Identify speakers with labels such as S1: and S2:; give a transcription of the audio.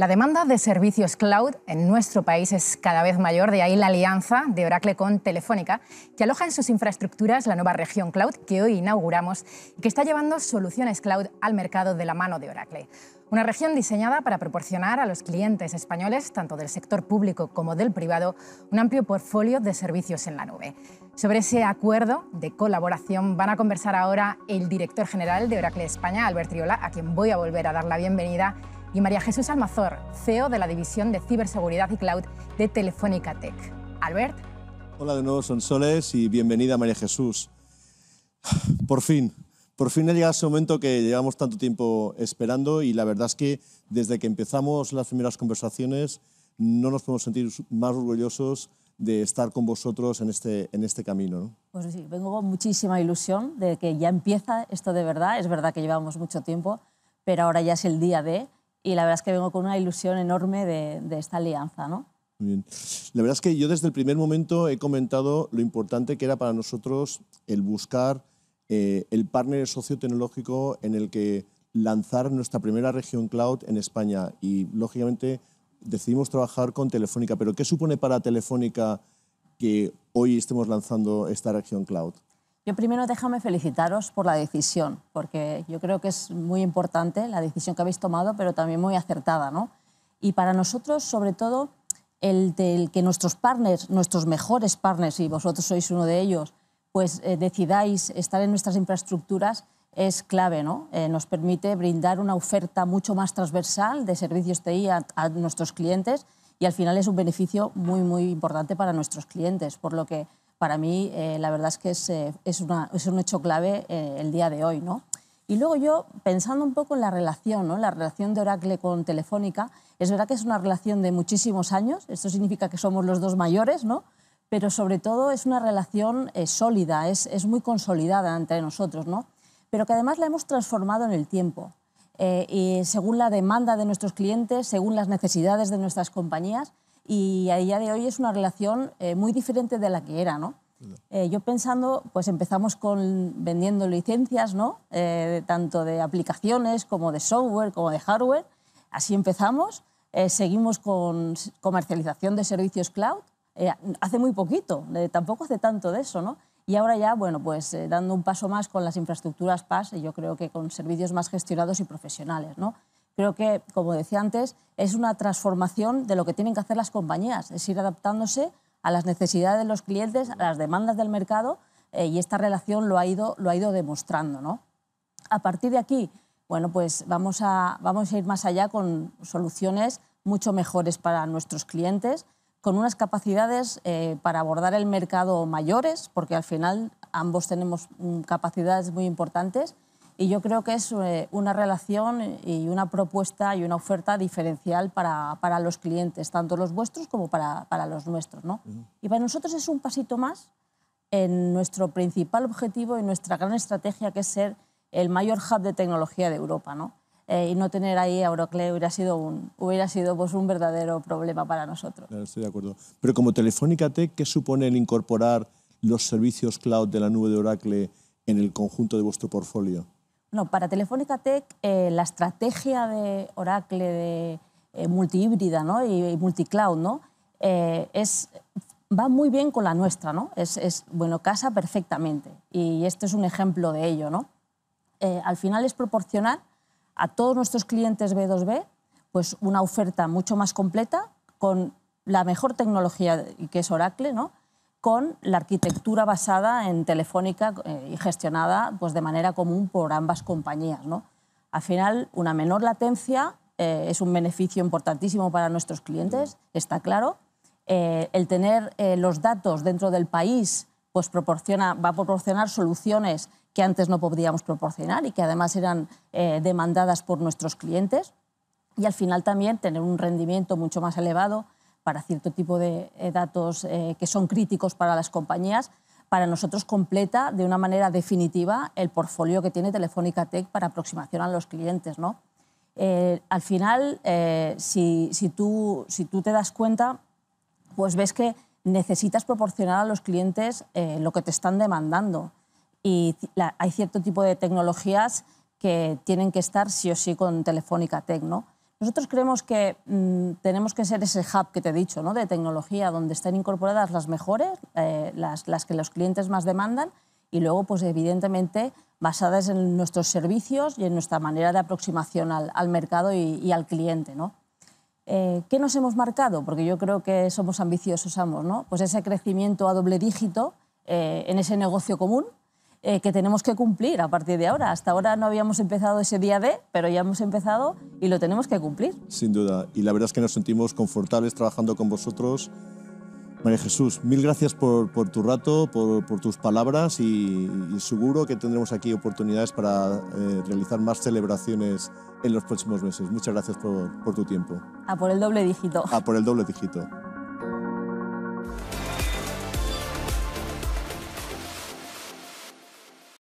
S1: La demanda de servicios cloud en nuestro país es cada vez mayor, de ahí la alianza de Oracle con Telefónica, que aloja en sus infraestructuras la nueva región cloud que hoy inauguramos y que está llevando soluciones cloud al mercado de la mano de Oracle. Una región diseñada para proporcionar a los clientes españoles, tanto del sector público como del privado, un amplio portfolio de servicios en la nube. Sobre ese acuerdo de colaboración van a conversar ahora el director general de Oracle España, Albert Triola, a quien voy a volver a dar la bienvenida y María Jesús Almazor, CEO de la División de Ciberseguridad y Cloud de Telefónica Tech.
S2: Albert. Hola de nuevo, Sonsoles, y bienvenida María Jesús. Por fin, por fin ha llegado ese momento que llevamos tanto tiempo esperando y la verdad es que desde que empezamos las primeras conversaciones no nos podemos sentir más orgullosos de estar con vosotros en este, en este camino. ¿no?
S1: Pues sí, vengo con muchísima ilusión de que ya empieza esto de verdad. Es verdad que llevamos mucho tiempo, pero ahora ya es el día de y la verdad es que vengo con una ilusión enorme de, esta alianza. ¿no?
S2: La verdad es que yo desde el primer momento he comentado lo importante que era para nosotros el buscar eh, el partner socio tecnológico en el que lanzar nuestra primera región cloud en España y lógicamente decidimos trabajar con Telefónica. Pero ¿qué supone para Telefónica que hoy estemos lanzando esta región cloud?
S1: Yo primero déjame felicitaros por la decisión, porque yo creo que es muy importante la decisión que habéis tomado, pero también muy acertada. ¿no? Y para nosotros, sobre todo, el que nuestros partners, nuestros mejores partners, y vosotros sois uno de ellos, pues eh, decidáis estar en nuestras infraestructuras es clave, ¿no? Eh, nos permite brindar una oferta mucho más transversal de servicios TI a, nuestros clientes y al final es un beneficio muy, muy importante para nuestros clientes, por lo que para mí eh, la verdad es que es, eh, es, un hecho clave eh, el día de hoy. ¿no? Y luego yo, pensando un poco en la relación, la relación de Oracle con Telefónica, es verdad que es una relación de muchísimos años, esto significa que somos los dos mayores, ¿no? pero sobre todo es una relación sólida, es, es, muy consolidada entre nosotros, ¿no? pero que además la hemos transformado en el tiempo. y según la demanda de nuestros clientes, según las necesidades de nuestras compañías, y a día de hoy es una relación eh, muy diferente de la que era, eh, yo pensando, pues empezamos con vendiendo licencias, ¿no? Eh, tanto de aplicaciones como de software, como de hardware. Así empezamos. seguimos con comercialización de servicios cloud. hace muy poquito, tampoco hace tanto de eso, ¿no? Y ahora ya, bueno, pues dando un paso más con las infraestructuras PAS, yo creo que con servicios más gestionados y profesionales, ¿no? Creo que, como decía antes, es una transformación de lo que tienen que hacer las compañías, es ir adaptándose a las necesidades de los clientes, a las demandas del mercado, eh, y esta relación lo ha ido, lo ha ido demostrando. ¿no? A partir de aquí, bueno, pues vamos a, vamos a ir más allá con soluciones mucho mejores para nuestros clientes, con unas capacidades eh, para abordar el mercado mayores, porque al final ambos tenemos mm, capacidades muy importantes y yo creo que es eh, una relación y una propuesta y una oferta diferencial para, para los clientes, tanto los vuestros como para, para los nuestros. ¿no? Y para nosotros es un pasito más en nuestro principal objetivo y nuestra gran estrategia, que es ser el mayor hub de tecnología de Europa. ¿no? Eh, y no tener ahí a Oracle hubiera sido, un, hubiera sido pues, un verdadero problema para nosotros. estoy de acuerdo.
S2: Pero como Telefónica Tech, ¿qué supone el incorporar los servicios cloud de la nube de Oracle en el conjunto de vuestro portfolio?
S1: para Telefónica Tech eh, la estrategia de Oracle de eh, multihíbrida y, multicloud ¿no? Eh, es, va muy bien con la nuestra, ¿no? Es, bueno, casa perfectamente. Y este es un ejemplo de ello, ¿no? al final es proporcionar a todos nuestros clientes B2B pues una oferta mucho más completa con la mejor tecnología que es Oracle, ¿no? con la arquitectura basada en telefónica eh, y gestionada pues, de manera común por ambas compañías. Al final, una menor latencia eh, es un beneficio importantísimo para nuestros clientes, está claro. Eh, el tener los datos dentro del país pues va a proporcionar soluciones que antes no podríamos proporcionar y que además eran demandadas por nuestros clientes. Y al final también tener un rendimiento mucho más elevado para cierto tipo de eh, datos eh, que son críticos para las compañías, para nosotros completa de una manera definitiva el portfolio que tiene Telefónica Tech para aproximación a los clientes. ¿no? Eh, al final, si, tú, te das cuenta, pues ves que necesitas proporcionar a los clientes lo que te están demandando. Y hay cierto tipo de tecnologías que tienen que estar sí o sí con Telefónica Tech. ¿no? Nosotros creemos que mm, tenemos que ser ese hub que te he dicho, ¿no? de tecnología, donde estén incorporadas las mejores, eh, las, que los clientes más demandan, y luego, pues evidentemente, basadas en nuestros servicios y en nuestra manera de aproximación al, mercado y, al cliente. ¿no? Eh, ¿Qué nos hemos marcado? Porque yo creo que somos ambiciosos ambos. ¿no? Pues ese crecimiento a doble dígito eh, en ese negocio común, eh, que tenemos que cumplir a partir de ahora. Hasta ahora no habíamos empezado ese día D, pero ya hemos empezado y lo tenemos que cumplir.
S2: Sin duda. Y la verdad es que nos sentimos confortables trabajando con vosotros. María Jesús, mil gracias por, por tu rato, por, por tus palabras y, seguro que tendremos aquí oportunidades para eh, realizar más celebraciones en los próximos meses. Muchas gracias por, por tu tiempo.
S1: A por el doble dígito.
S2: A por el doble dígito.